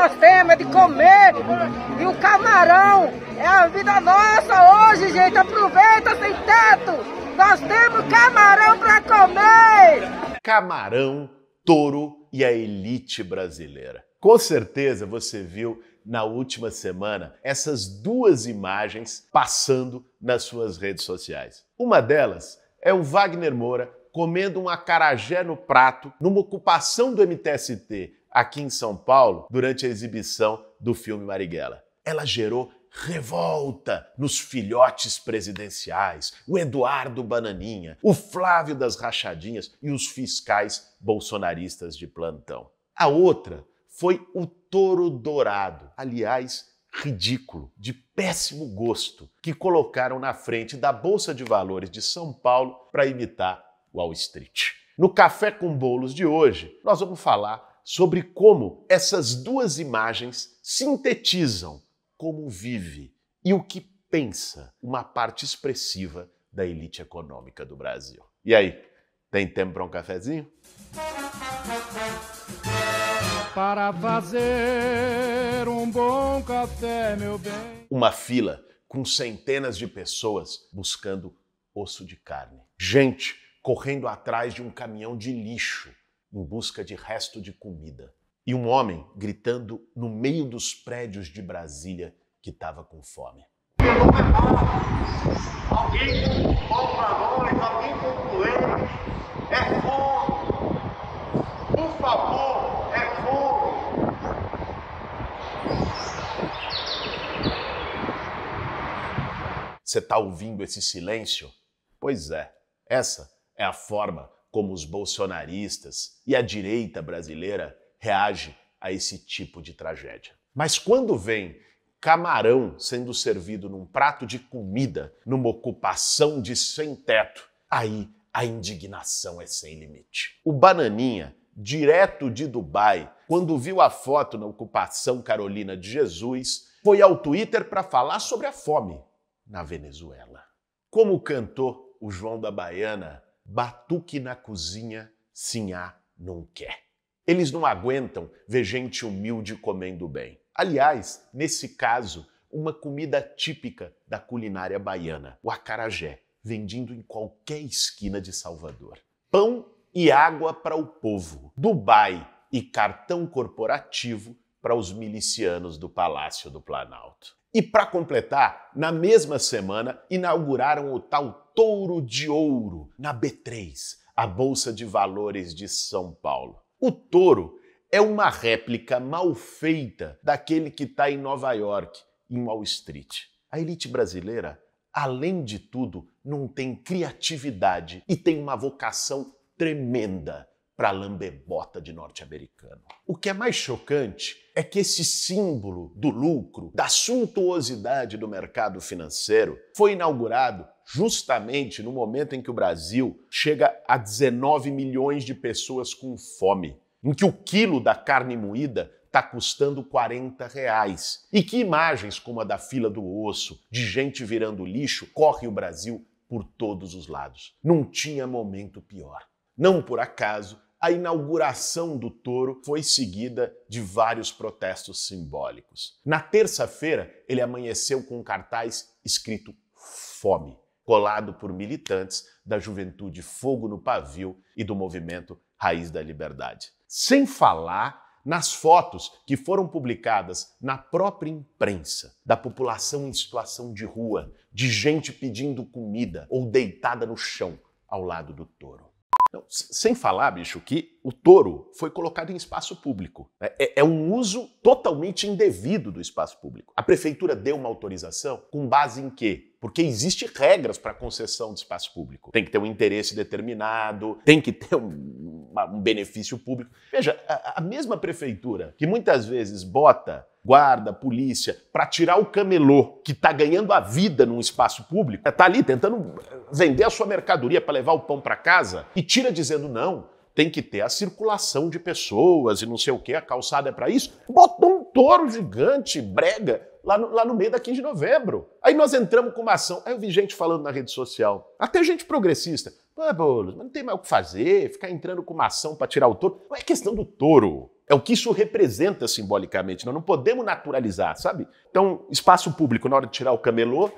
nós temos, é de comer. E o camarão é a vida nossa hoje, gente. Aproveita sem teto. Nós temos camarão para comer. Camarão, touro e a elite brasileira. Com certeza você viu na última semana essas duas imagens passando nas suas redes sociais. Uma delas é o Wagner Moura comendo um acarajé no prato numa ocupação do MTST aqui em São Paulo durante a exibição do filme Marighella. Ela gerou revolta nos filhotes presidenciais, o Eduardo Bananinha, o Flávio das Rachadinhas e os fiscais bolsonaristas de plantão. A outra foi o Touro Dourado, aliás, ridículo, de péssimo gosto, que colocaram na frente da Bolsa de Valores de São Paulo para imitar Wall Street. No Café com Bolos de hoje, nós vamos falar sobre como essas duas imagens sintetizam como vive e o que pensa uma parte expressiva da elite econômica do Brasil. E aí, tem tempo para um cafezinho? Para fazer um bom café, meu bem. Uma fila com centenas de pessoas buscando osso de carne. Gente correndo atrás de um caminhão de lixo em busca de resto de comida. E um homem gritando no meio dos prédios de Brasília que estava com fome. Alguém com nós, alguém com coelho. É fome. Por favor, é fome. Você está ouvindo esse silêncio? Pois é, essa é a forma como os bolsonaristas e a direita brasileira reage a esse tipo de tragédia. Mas quando vem camarão sendo servido num prato de comida numa ocupação de sem-teto, aí a indignação é sem limite. O Bananinha, direto de Dubai, quando viu a foto na ocupação Carolina de Jesus, foi ao Twitter para falar sobre a fome na Venezuela. Como cantou o João da Baiana batuque na cozinha, sinhá não quer. Eles não aguentam ver gente humilde comendo bem. Aliás, nesse caso, uma comida típica da culinária baiana, o acarajé, vendido em qualquer esquina de Salvador. Pão e água para o povo, Dubai e cartão corporativo para os milicianos do Palácio do Planalto. E para completar, na mesma semana inauguraram o tal Touro de Ouro na B3, a Bolsa de Valores de São Paulo. O touro é uma réplica mal feita daquele que está em Nova York, em Wall Street. A elite brasileira, além de tudo, não tem criatividade e tem uma vocação tremenda para lambebota de norte-americano. O que é mais chocante é que esse símbolo do lucro, da suntuosidade do mercado financeiro, foi inaugurado justamente no momento em que o Brasil chega a 19 milhões de pessoas com fome, em que o quilo da carne moída está custando 40 reais. E que imagens como a da fila do osso, de gente virando lixo, corre o Brasil por todos os lados. Não tinha momento pior. Não por acaso, a inauguração do touro foi seguida de vários protestos simbólicos. Na terça-feira, ele amanheceu com um cartaz escrito Fome, colado por militantes da Juventude Fogo no Pavio e do movimento Raiz da Liberdade. Sem falar nas fotos que foram publicadas na própria imprensa da população em situação de rua, de gente pedindo comida ou deitada no chão ao lado do touro. Não, sem falar, bicho, que o touro foi colocado em espaço público. Né? É, é, um uso totalmente indevido do espaço público. A prefeitura deu uma autorização com base em quê? Porque existem regras para concessão de espaço público. Tem que ter um interesse determinado, tem que ter um, um benefício público. Veja, a, a mesma prefeitura que muitas vezes bota guarda, polícia, para tirar o camelô que está ganhando a vida num espaço público, está ali tentando vender a sua mercadoria para levar o pão para casa e tira dizendo não. Tem que ter a circulação de pessoas e não sei o que, a calçada é para isso. Botou um touro gigante, brega, lá no, lá no meio da 15 de novembro. Aí nós entramos com uma ação. Aí eu vi gente falando na rede social, até gente progressista. Pô, é, Boulos, mas não tem mais o que fazer, ficar entrando com uma ação para tirar o touro. Não é questão do touro. É o que isso representa simbolicamente. Nós não podemos naturalizar, sabe? Então, espaço público, na hora de tirar o camelô,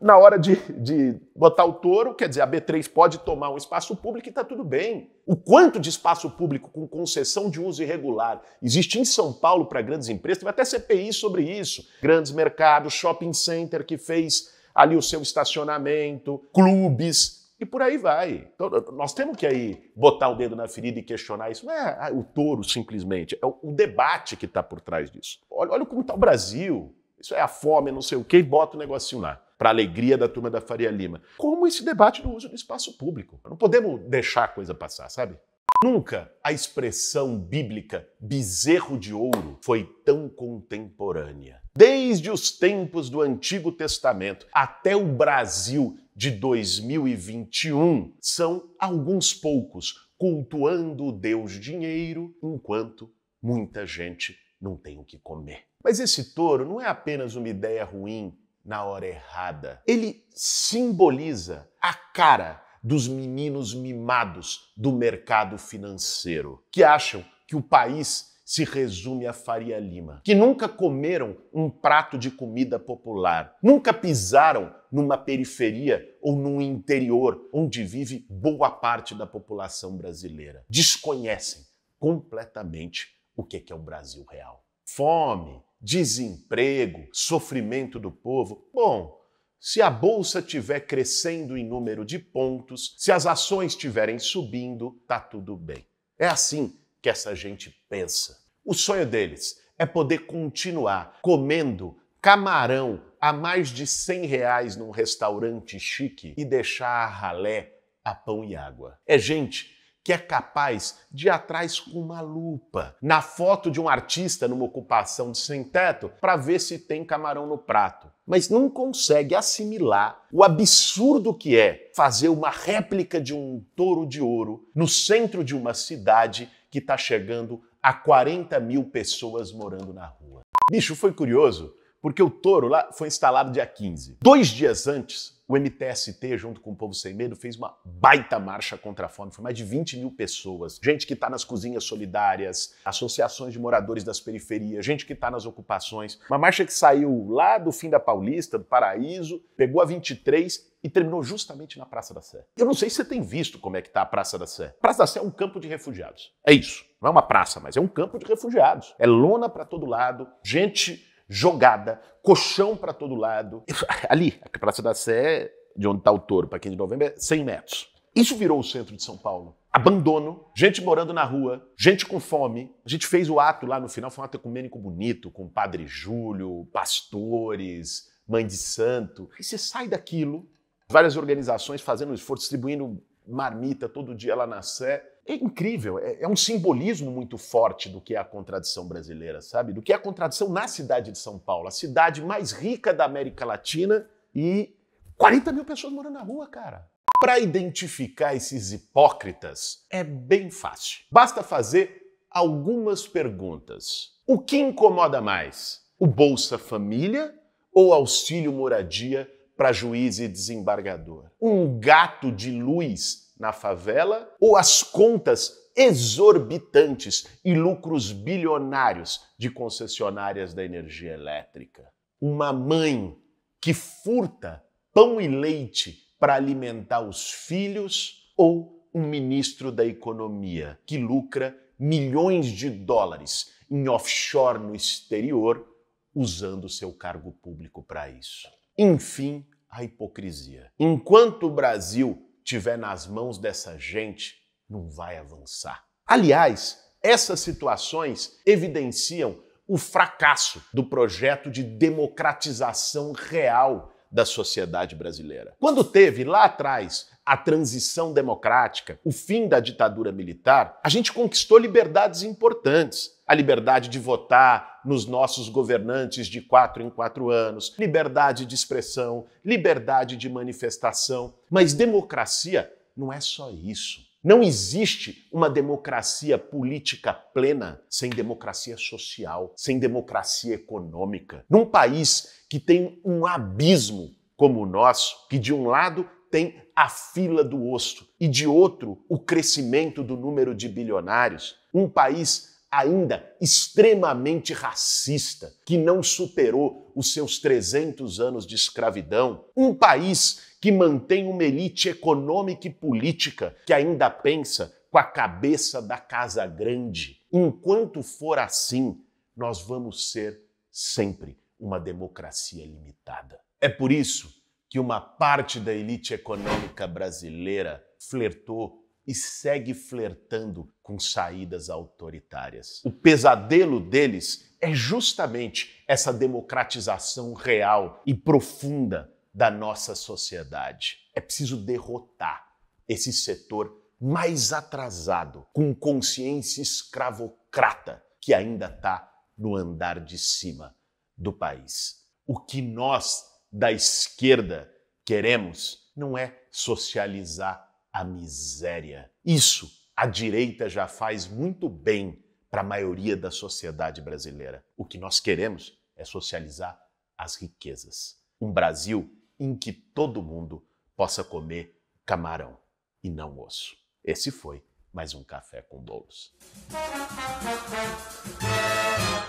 na hora de, de botar o touro, quer dizer, a B3 pode tomar um espaço público e está tudo bem. O quanto de espaço público com concessão de uso irregular existe em São Paulo para grandes empresas, teve até CPI sobre isso. Grandes mercados, shopping center que fez ali o seu estacionamento, clubes, e por aí vai. Então, nós temos que aí botar o dedo na ferida e questionar isso. Não é ah, o touro simplesmente, é o debate que está por trás disso. Olha, olha como está o Brasil. Isso é a fome, não sei o quê, e bota o negocinho lá para alegria da turma da Faria Lima. Como esse debate do uso do espaço público. Não podemos deixar a coisa passar, sabe? Nunca a expressão bíblica bezerro de ouro foi tão contemporânea. Desde os tempos do Antigo Testamento até o Brasil de 2021, são alguns poucos cultuando o Deus dinheiro enquanto muita gente não tem o que comer. Mas esse touro não é apenas uma ideia ruim na hora errada. Ele simboliza a cara dos meninos mimados do mercado financeiro, que acham que o país se resume a Faria Lima, que nunca comeram um prato de comida popular, nunca pisaram numa periferia ou num interior onde vive boa parte da população brasileira. Desconhecem completamente o que é, é o Brasil real. Fome, desemprego, sofrimento do povo. Bom, se a bolsa estiver crescendo em número de pontos, se as ações estiverem subindo, tá tudo bem. É assim que essa gente pensa. O sonho deles é poder continuar comendo camarão a mais de 100 reais num restaurante chique e deixar a ralé a pão e água. É gente que é capaz de ir atrás com uma lupa, na foto de um artista numa ocupação de sem teto, para ver se tem camarão no prato mas não consegue assimilar o absurdo que é fazer uma réplica de um touro de ouro no centro de uma cidade que está chegando a 40 mil pessoas morando na rua. Bicho, foi curioso porque o touro lá foi instalado dia 15. Dois dias antes, o MTST, junto com o Povo Sem Medo, fez uma baita marcha contra a fome. Foi mais de 20 mil pessoas. Gente que está nas cozinhas solidárias, associações de moradores das periferias, gente que está nas ocupações. Uma marcha que saiu lá do fim da Paulista, do Paraíso, pegou a 23 e terminou justamente na Praça da Sé. Eu não sei se você tem visto como é que está a Praça da Sé. Praça da Sé é um campo de refugiados. É isso. Não é uma praça, mas é um campo de refugiados. É lona para todo lado, gente jogada, colchão para todo lado. Ali, a Praça da Sé, de onde está o touro, para quem é de novembro, é 100 metros. Isso virou o centro de São Paulo. Abandono, gente morando na rua, gente com fome. A gente fez o ato lá no final, foi um ato ecumênico bonito, com Padre Júlio, pastores, mãe de santo. E você sai daquilo, várias organizações fazendo esforço, distribuindo marmita todo dia lá na Sé é incrível, é, é, um simbolismo muito forte do que é a contradição brasileira, sabe? Do que é a contradição na cidade de São Paulo, a cidade mais rica da América Latina e 40 mil pessoas morando na rua, cara. Para identificar esses hipócritas é bem fácil. Basta fazer algumas perguntas. O que incomoda mais? O Bolsa Família ou auxílio moradia para juiz e desembargador? Um gato de luz na favela ou as contas exorbitantes e lucros bilionários de concessionárias da energia elétrica. Uma mãe que furta pão e leite para alimentar os filhos ou um ministro da economia que lucra milhões de dólares em offshore no exterior usando seu cargo público para isso. Enfim, a hipocrisia. Enquanto o Brasil tiver nas mãos dessa gente, não vai avançar. Aliás, essas situações evidenciam o fracasso do projeto de democratização real da sociedade brasileira. Quando teve lá atrás a transição democrática, o fim da ditadura militar, a gente conquistou liberdades importantes. A liberdade de votar nos nossos governantes de quatro em quatro anos, liberdade de expressão, liberdade de manifestação. Mas democracia não é só isso. Não existe uma democracia política plena sem democracia social, sem democracia econômica. Num país que tem um abismo como o nosso, que de um lado tem a fila do osso e de outro, o crescimento do número de bilionários. Um país ainda extremamente racista, que não superou os seus 300 anos de escravidão. Um país que mantém uma elite econômica e política que ainda pensa com a cabeça da casa grande. Enquanto for assim, nós vamos ser sempre uma democracia limitada. É por isso que uma parte da elite econômica brasileira flertou e segue flertando com saídas autoritárias. O pesadelo deles é justamente essa democratização real e profunda da nossa sociedade. É preciso derrotar esse setor mais atrasado, com consciência escravocrata que ainda está no andar de cima do país. O que nós da esquerda queremos não é socializar a miséria. Isso a direita já faz muito bem para a maioria da sociedade brasileira. O que nós queremos é socializar as riquezas. Um Brasil em que todo mundo possa comer camarão e não osso. Esse foi mais um café com bolos.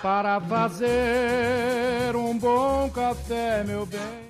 Para fazer um bom café, meu bem.